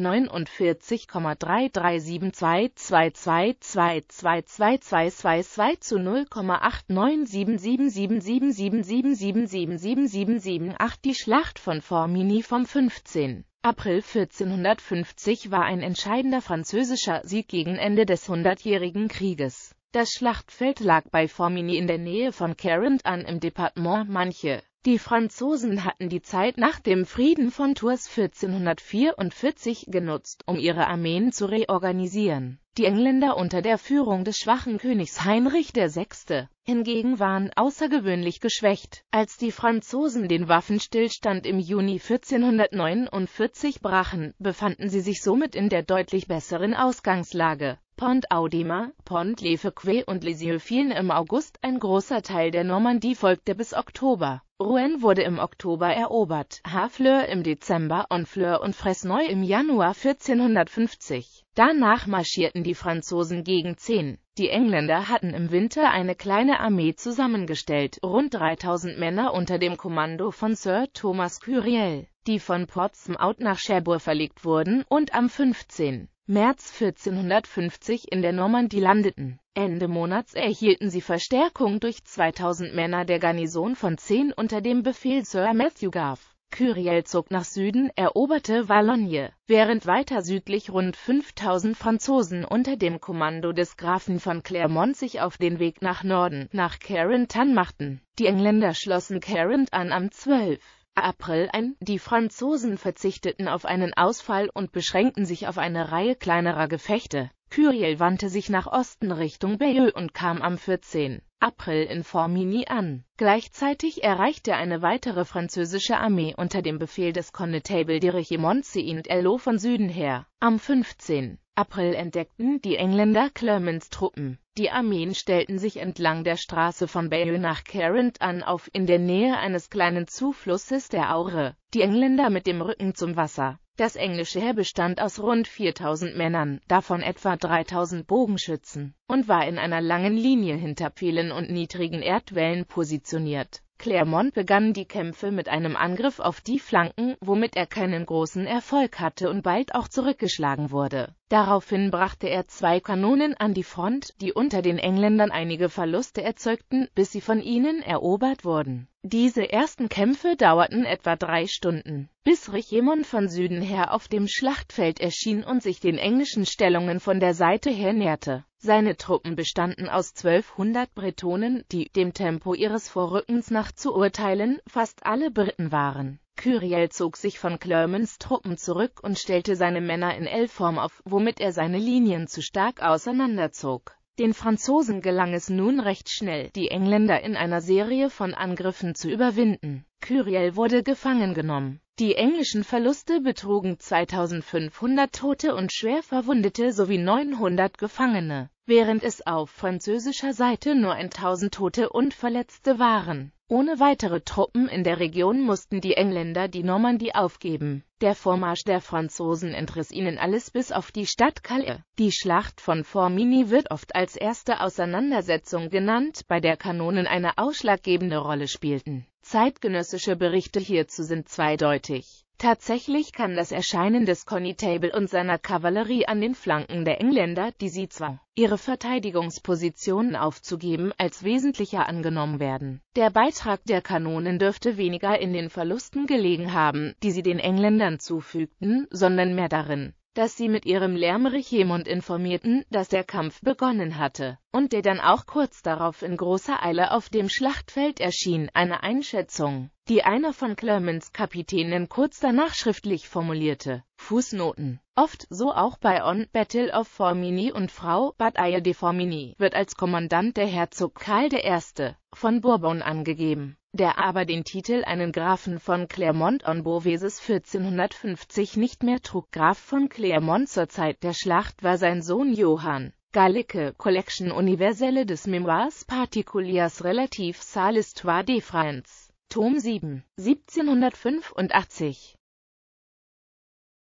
49,3372222222222 zu 0,89777777777778 Die Schlacht von Formini vom 15. April 1450 war ein entscheidender französischer Sieg gegen Ende des Hundertjährigen Krieges. Das Schlachtfeld lag bei Formini in der Nähe von Carente an im Departement Manche die Franzosen hatten die Zeit nach dem Frieden von Tours 1444 genutzt, um ihre Armeen zu reorganisieren. Die Engländer unter der Führung des schwachen Königs Heinrich VI. hingegen waren außergewöhnlich geschwächt. Als die Franzosen den Waffenstillstand im Juni 1449 brachen, befanden sie sich somit in der deutlich besseren Ausgangslage. Pont Audemar, Pont Leveque und Lisieux fielen im August, ein großer Teil der Normandie folgte bis Oktober. Rouen wurde im Oktober erobert, Harfleur im Dezember, Honfleur und Fresnoy im Januar 1450. Danach marschierten die Franzosen gegen Zehn. Die Engländer hatten im Winter eine kleine Armee zusammengestellt, rund 3000 Männer unter dem Kommando von Sir Thomas Curiel, die von Portsmouth nach Cherbourg verlegt wurden und am 15. März 1450 in der Normandie landeten. Ende Monats erhielten sie Verstärkung durch 2000 Männer der Garnison von 10 unter dem Befehl Sir Matthew Garf. Kyriel zog nach Süden, eroberte Wallonie, während weiter südlich rund 5000 Franzosen unter dem Kommando des Grafen von Clermont sich auf den Weg nach Norden, nach Carentan machten. Die Engländer schlossen Carentan am 12. April ein. Die Franzosen verzichteten auf einen Ausfall und beschränkten sich auf eine Reihe kleinerer Gefechte. Kyriel wandte sich nach Osten Richtung Bayeux und kam am 14. April in Formigny an. Gleichzeitig erreichte eine weitere französische Armee unter dem Befehl des Connetable de Richemont Saint-Elo von Süden her. Am 15. April entdeckten die Engländer Clermans Truppen. Die Armeen stellten sich entlang der Straße von Bayeux nach Carent an auf, in der Nähe eines kleinen Zuflusses der Aure, die Engländer mit dem Rücken zum Wasser. Das englische Heer bestand aus rund 4000 Männern, davon etwa 3000 Bogenschützen, und war in einer langen Linie hinter Pfählen und niedrigen Erdwellen positioniert. Clermont begann die Kämpfe mit einem Angriff auf die Flanken, womit er keinen großen Erfolg hatte und bald auch zurückgeschlagen wurde. Daraufhin brachte er zwei Kanonen an die Front, die unter den Engländern einige Verluste erzeugten, bis sie von ihnen erobert wurden. Diese ersten Kämpfe dauerten etwa drei Stunden, bis Richemon von Süden her auf dem Schlachtfeld erschien und sich den englischen Stellungen von der Seite her näherte. Seine Truppen bestanden aus 1200 Bretonen, die, dem Tempo ihres Vorrückens nach zu urteilen, fast alle Briten waren. Kyriel zog sich von Clermans Truppen zurück und stellte seine Männer in L-Form auf, womit er seine Linien zu stark auseinanderzog. Den Franzosen gelang es nun recht schnell, die Engländer in einer Serie von Angriffen zu überwinden. Kyriel wurde gefangen genommen. Die englischen Verluste betrugen 2500 Tote und schwer Verwundete sowie 900 Gefangene während es auf französischer Seite nur 1000 Tote und Verletzte waren. Ohne weitere Truppen in der Region mussten die Engländer die Normandie aufgeben. Der Vormarsch der Franzosen entriss ihnen alles bis auf die Stadt Calais. Die Schlacht von Formigny wird oft als erste Auseinandersetzung genannt, bei der Kanonen eine ausschlaggebende Rolle spielten. Zeitgenössische Berichte hierzu sind zweideutig. Tatsächlich kann das Erscheinen des Connetable und seiner Kavallerie an den Flanken der Engländer, die sie zwang, ihre Verteidigungspositionen aufzugeben, als wesentlicher angenommen werden. Der Beitrag der Kanonen dürfte weniger in den Verlusten gelegen haben, die sie den Engländern zufügten, sondern mehr darin, dass sie mit ihrem Lärm Richemund informierten, dass der Kampf begonnen hatte, und der dann auch kurz darauf in großer Eile auf dem Schlachtfeld erschien, eine Einschätzung, die einer von Clemens Kapitänen kurz danach schriftlich formulierte. Fußnoten. Oft, so auch bei On Battle of Formini und Frau Bad Bataille de Formini, wird als Kommandant der Herzog Karl I von Bourbon angegeben, der aber den Titel einen Grafen von Clermont-en-Beauvaisis 1450 nicht mehr trug. Graf von Clermont zur Zeit der Schlacht war sein Sohn Johann. Gallicke Collection Universelle des Memoirs Particuliers Relatifs Salistoire l'Histoire de France, Tom 7, 1785